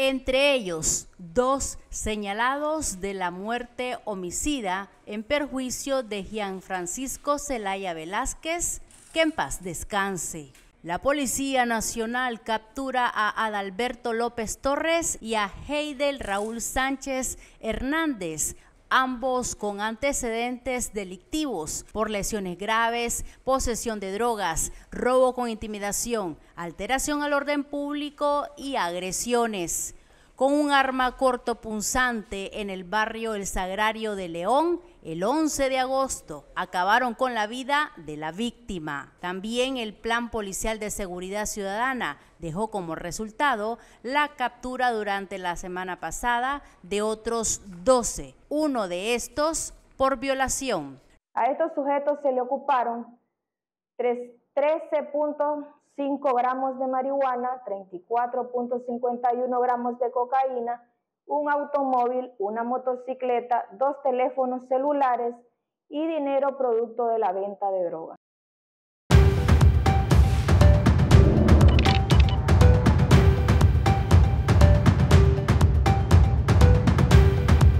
entre ellos dos señalados de la muerte homicida en perjuicio de Gianfrancisco Celaya Velázquez, que en paz descanse. La Policía Nacional captura a Adalberto López Torres y a Heidel Raúl Sánchez Hernández, ambos con antecedentes delictivos por lesiones graves, posesión de drogas, robo con intimidación, alteración al orden público y agresiones con un arma cortopunzante en el barrio El Sagrario de León el 11 de agosto. Acabaron con la vida de la víctima. También el Plan Policial de Seguridad Ciudadana dejó como resultado la captura durante la semana pasada de otros 12, uno de estos por violación. A estos sujetos se le ocuparon 13.5 gramos de marihuana, 34.51 gramos de cocaína, un automóvil, una motocicleta, dos teléfonos celulares y dinero producto de la venta de droga.